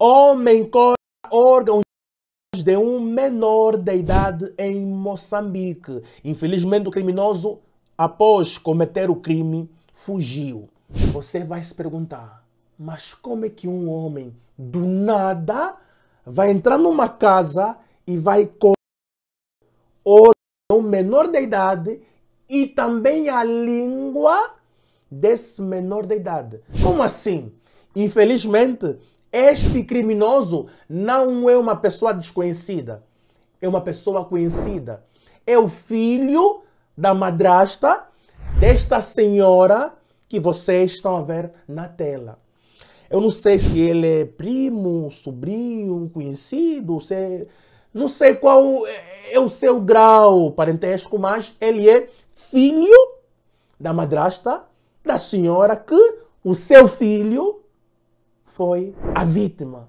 Homem corta órgãos de um menor de idade em Moçambique. Infelizmente, o criminoso, após cometer o crime, fugiu. Você vai se perguntar, mas como é que um homem do nada vai entrar numa casa e vai cortar um menor de idade e também a língua desse menor de idade? Como assim? Infelizmente, este criminoso não é uma pessoa desconhecida, é uma pessoa conhecida. É o filho da madrasta desta senhora que vocês estão a ver na tela. Eu não sei se ele é primo, sobrinho, conhecido, se... É, não sei qual é, é o seu grau parentesco, mas ele é filho da madrasta da senhora que o seu filho foi a vítima.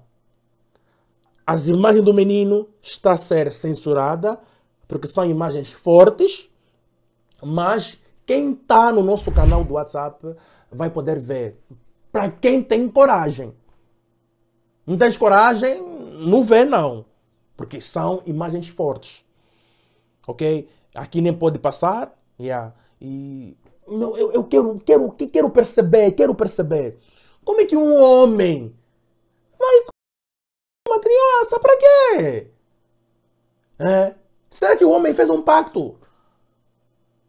As imagens do menino está a ser censurada porque são imagens fortes, mas quem está no nosso canal do WhatsApp vai poder ver. Para quem tem coragem. Não tens coragem, não vê não, porque são imagens fortes. OK? Aqui nem pode passar, yeah. E eu, eu quero, quero, quero perceber, quero perceber. Como é que um homem vai com uma criança? Para quê? É. Será que o homem fez um pacto?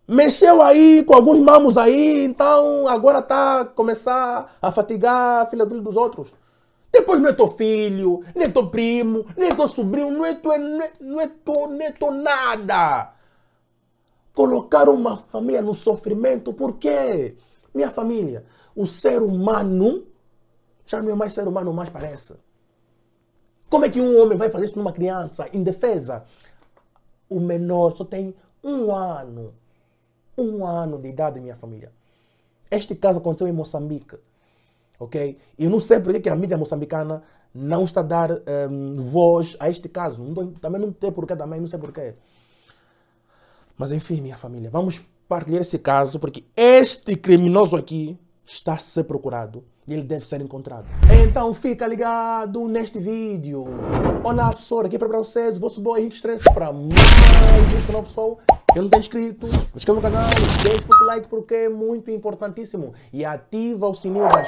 Mexeu aí com alguns mamos aí, então agora está começar a fatigar a filha dos outros. Depois não é teu filho, nem é teu primo, nem é teu sobrinho, não é teu, não é, não é teu, não é teu nada. Colocar uma família no sofrimento, por quê? Minha família, o ser humano já não é mais ser humano, mais parece. Como é que um homem vai fazer isso numa criança indefesa? O menor só tem um ano. Um ano de idade, minha família. Este caso aconteceu em Moçambique. Ok? E eu não sei por que a mídia moçambicana não está a dar um, ehm, voz a este caso. Não, também não tem porquê, também não sei porquê. Mas enfim, minha família, vamos partilhar esse caso porque este criminoso aqui está a ser procurado e ele deve ser encontrado. Então fica ligado neste vídeo. Olá pessoal, aqui é para vocês, vosso boy Henrique Stress para mais um canal pessoal. Quem não está inscrito, inscreva no canal, deixa o seu like porque é muito importantíssimo e ativa o sininho das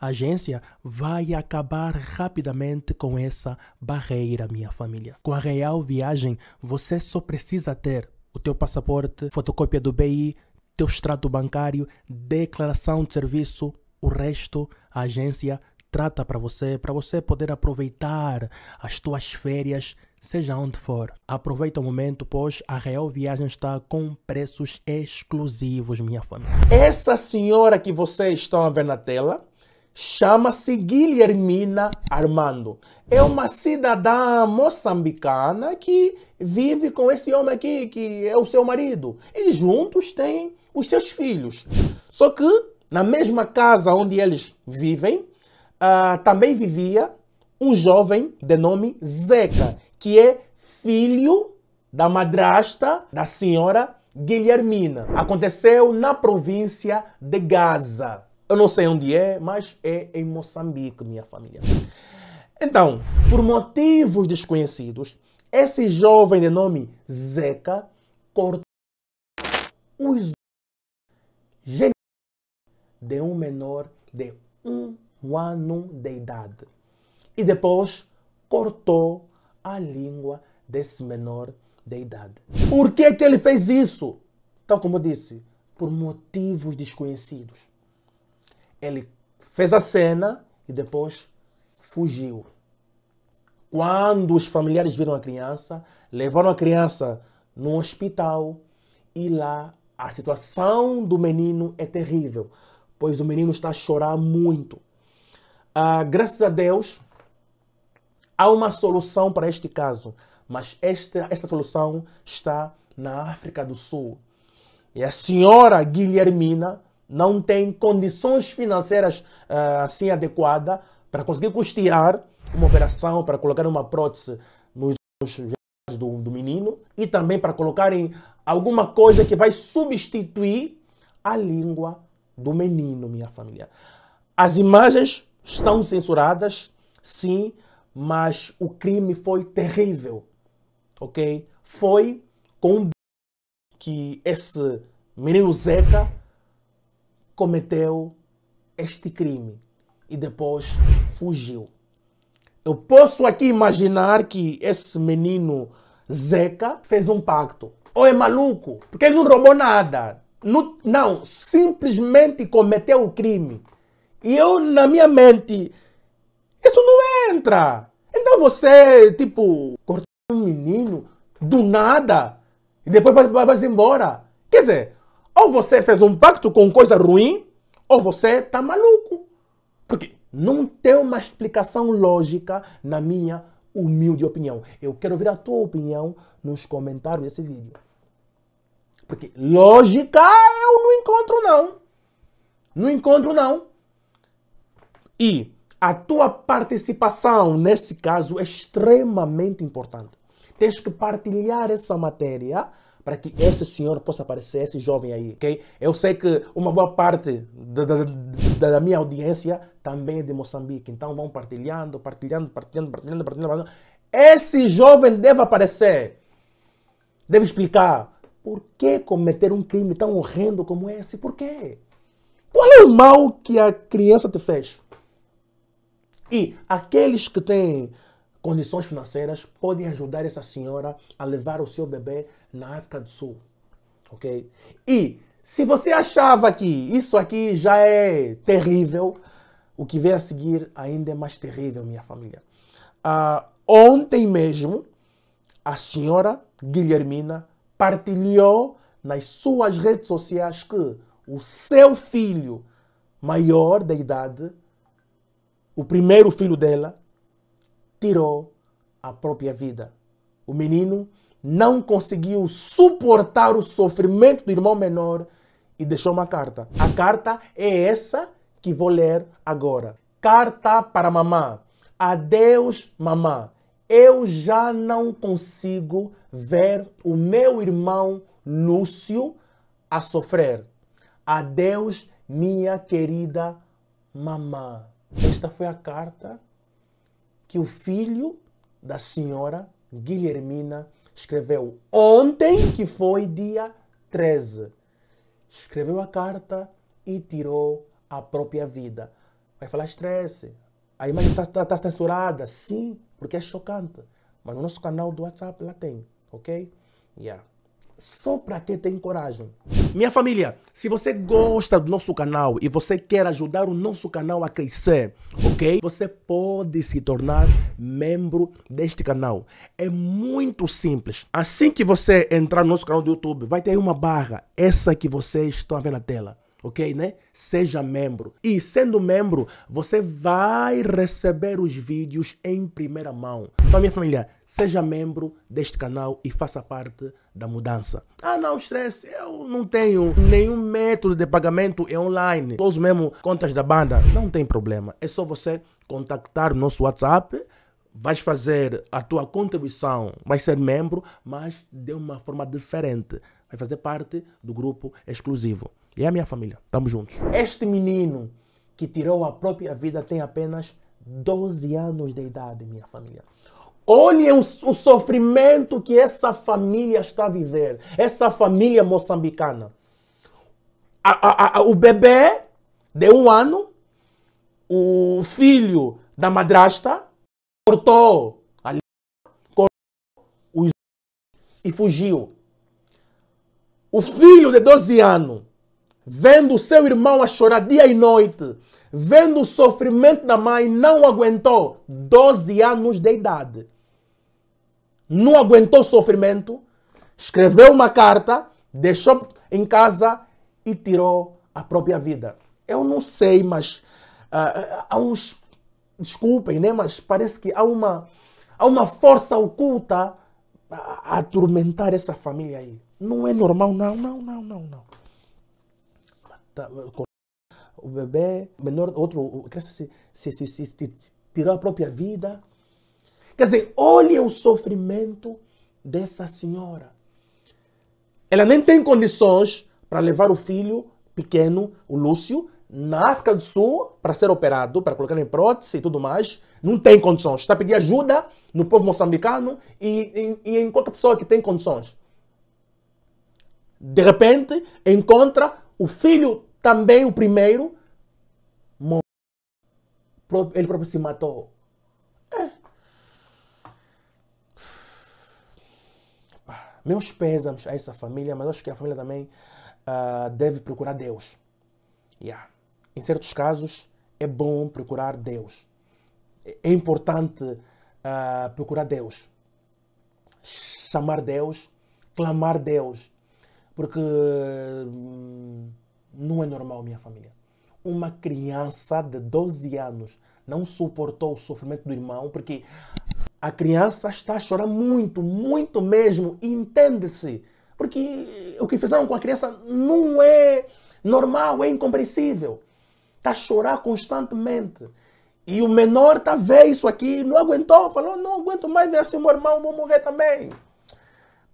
a agência vai acabar rapidamente com essa barreira, minha família. Com a Real Viagem, você só precisa ter o teu passaporte, fotocópia do BI, teu extrato bancário, declaração de serviço, o resto a agência trata para você, para você poder aproveitar as tuas férias, seja onde for. Aproveita o momento, pois a Real Viagem está com preços exclusivos, minha família. Essa senhora que vocês estão a ver na tela chama-se Guilhermina Armando. É uma cidadã moçambicana que vive com esse homem aqui, que é o seu marido. E juntos têm os seus filhos. Só que na mesma casa onde eles vivem, uh, também vivia um jovem de nome Zeca, que é filho da madrasta da senhora Guilhermina. Aconteceu na província de Gaza. Eu não sei onde é, mas é em Moçambique, minha família. Então, por motivos desconhecidos, esse jovem de nome Zeca cortou os genitais de um menor de um ano de idade. E depois cortou a língua desse menor de idade. Por que, que ele fez isso? Tal como eu disse, por motivos desconhecidos. Ele fez a cena e depois fugiu. Quando os familiares viram a criança, levaram a criança no hospital e lá a situação do menino é terrível, pois o menino está a chorar muito. Ah, graças a Deus, há uma solução para este caso, mas esta, esta solução está na África do Sul. E a senhora Guilhermina não tem condições financeiras ah, assim adequada para conseguir custear uma operação, para colocar uma prótese nos do, do menino e também para colocarem alguma coisa que vai substituir a língua do menino, minha família. As imagens estão censuradas, sim, mas o crime foi terrível, ok? Foi com que esse menino Zeca cometeu este crime e depois fugiu. Eu posso aqui imaginar que esse menino Zeca fez um pacto. Ou é maluco? Porque ele não roubou nada. Não, não, simplesmente cometeu o crime. E eu, na minha mente, isso não entra. Então você, tipo, cortou um menino do nada e depois vai, vai, vai embora. Quer dizer, ou você fez um pacto com coisa ruim, ou você está maluco. Porque não tem uma explicação lógica, na minha humilde opinião. Eu quero ouvir a tua opinião nos comentários desse vídeo. Porque lógica eu não encontro, não. Não encontro, não. E a tua participação nesse caso é extremamente importante. Tens que partilhar essa matéria para que esse senhor possa aparecer, esse jovem aí, ok? Eu sei que uma boa parte da, da, da, minha audiência também é de Moçambique, então vão partilhando, partilhando, partilhando, partilhando, partilhando. Esse jovem deve aparecer, deve explicar por que cometer um crime tão horrendo como esse, por quê? Qual é o mal que a criança te fez? E aqueles que têm condições financeiras podem ajudar essa senhora a levar o seu bebê na África do Sul. Ok? E se você achava que isso aqui já é terrível, o que vem a seguir ainda é mais terrível, minha família. Ah, ontem mesmo, a senhora Guilhermina partilhou nas suas redes sociais que o seu filho maior da idade, o primeiro filho dela, tirou a própria vida. O menino não conseguiu suportar o sofrimento do irmão menor e deixou uma carta. A carta é essa que vou ler agora. Carta para mamã. Adeus, mamã. Eu já não consigo ver o meu irmão Lúcio a sofrer. Adeus, minha querida mamã. Esta foi a carta que o filho da senhora Guilhermina escreveu ontem, que foi dia 13. Escreveu a carta e tirou a própria vida. Vai falar estresse. A imagem está tá, tá censurada, sim, porque é chocante. Mas no nosso canal do WhatsApp lá tem, ok? Yeah só para quem tem coragem. Minha família, se você gosta do nosso canal e você quer ajudar o nosso canal a crescer, ok? Você pode se tornar membro deste canal. É muito simples. Assim que você entrar no nosso canal do YouTube, vai ter uma barra, essa que vocês estão vendo na tela ok, né? Seja membro. E sendo membro, você vai receber os vídeos em primeira mão. Então, minha família, seja membro deste canal e faça parte da mudança. Ah, não, estresse, eu não tenho nenhum método de pagamento é online. Eu mesmo contas da banda. Não tem problema, é só você contactar o nosso WhatsApp vais fazer a tua contribuição, vai ser membro, mas de uma forma diferente. Vai fazer parte do grupo exclusivo. E é a minha família. Estamos juntos. Este menino que tirou a própria vida tem apenas 12 anos de idade, minha família. Olhem o, o sofrimento que essa família está a viver. Essa família moçambicana. A, a, a, o bebê de um ano, o filho da madrasta, cortou ali, cortou os e fugiu. O filho de 12 anos vendo seu irmão a chorar dia e noite, vendo o sofrimento da mãe, não aguentou 12 anos de idade. Não aguentou o sofrimento, escreveu uma carta, deixou em casa e tirou a própria vida. Eu não sei, mas uh, há uns. Desculpem, né? Mas parece que há uma, há uma força oculta a atormentar essa família aí. Não é normal, não, não, não, não, não. Tá, o bebê menor, outro, criança se, se, se, se, tirou a própria vida. Quer dizer, olha o sofrimento dessa senhora. Ela nem tem condições para levar o filho pequeno, o Lúcio, na África do Sul para ser operado, para colocar em prótese e tudo mais. Não tem condições. Está a pedir ajuda no povo moçambicano e, e, e em qualquer pessoa que tem condições. De repente, encontra o filho, também o primeiro, morreu. Ele próprio se matou. É. Meus pésamos a essa família, mas acho que a família também uh, deve procurar Deus. Yeah. Em certos casos, é bom procurar Deus. É, é importante uh, procurar Deus. Chamar Deus, clamar Deus, porque hum, não é normal, minha família. Uma criança de 12 anos não suportou o sofrimento do irmão, porque a criança está a chorar muito, muito mesmo, entende-se. Porque o que fizeram com a criança não é normal, é incompreensível. Está a chorar constantemente. E o menor está a ver isso aqui, não aguentou, falou: não aguento mais ver assim, meu irmão, vou morrer também.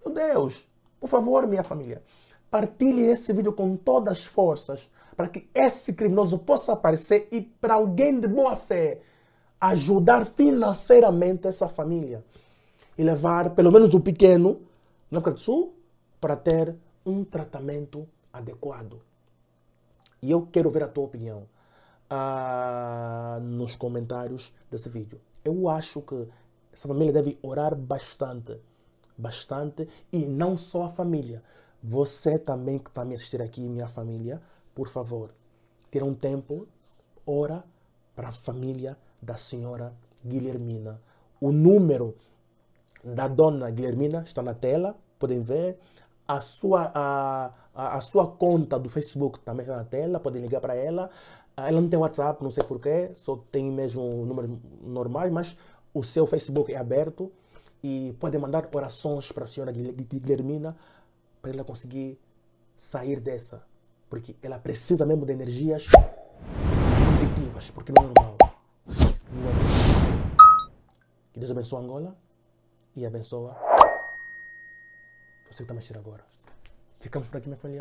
Meu Deus, por favor, minha família, partilhe esse vídeo com todas as forças para que esse criminoso possa aparecer e para alguém de boa fé ajudar financeiramente essa família e levar pelo menos o pequeno na África do Sul para ter um tratamento adequado. E eu quero ver a tua opinião ah, nos comentários desse vídeo. Eu acho que essa família deve orar bastante bastante e não só a família. Você também que está me assistir aqui, minha família, por favor, tira um tempo, ora para a família da senhora Guilhermina. O número da dona Guilhermina está na tela, podem ver. A sua, a, a, a sua conta do Facebook também está na tela, podem ligar para ela. Ah, ela não tem WhatsApp, não sei porquê, só tem mesmo números normais, mas o seu Facebook é aberto e podem mandar orações para a senhora Guilhermina para ela conseguir sair dessa, porque ela precisa mesmo de energias positivas, porque não é normal. Não é normal. Que Deus abençoe Angola e abençoa você que está mexendo agora. Ficamos por aqui, minha família.